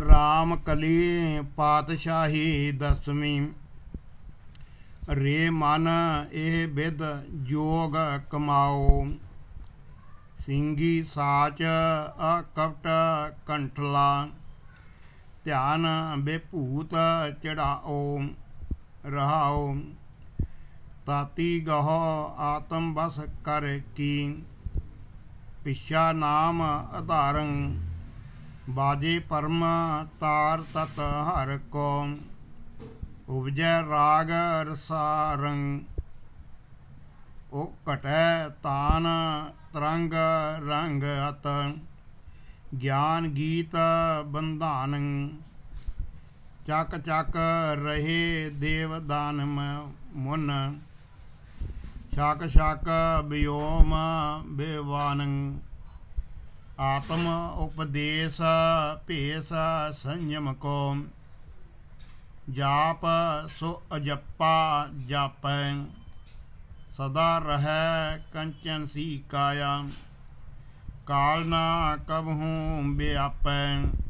ਰਾਮ ਕਲੀ ਪਾਤਸ਼ਾਹੀ ਦਸਵੀਂ ਰੇ ਮਨ ਇਹ ਵਿਦ ਜੋਗ ਕਮਾਓ ਸਿੰਘੀ ਸਾਚ ਅਕਪਟ ਕੰਠਲਾ ਧਿਆਨ ਬੇਭੂਤ ਚੜਾਓ ਰਹਾਓ ਤਾਤੀ ਗਹ ਆਤਮ ਬਸ ਕਰ ਕੀ ਪਿਛਾ ਨਾਮ ਆਧਾਰੰ ਬਾਜੀ ਪਰਮ ਤਾਰ ਤਤ ਹਰ ਕੋ ਉਪਜੈ ਰਾਗ ਰਸਾਰੰ ਓ ਕਟੈ ਤਾਨ ਤਰੰਗ ਰੰਗ ਅਤ ਗਿਆਨ ਗੀਤ ਬੰਧਾਨ ਚੱਕ ਚੱਕ ਰਹੇ ਦੇਵ ਦਾਨ ਮੁਨ ਸ਼ਾਕ ਸ਼ਾਕ ਬਿਯੋਮ ਬੇਵਾਨੰ ਆਤਮ ਉਪਦੇਸ਼ ਭੇਸ ਸੰਯਮ ਕੋ ਜਾਪ ਸੋ ਅਜੱਪਾ ਜਾਪੈ ਸਦਾ ਰਹੈ ਕੰਚਨ ਸੀ ਕਾਇਆ ਕਾਲ ਨਾ ਕਬਹੂ ਬਿਆਪੈ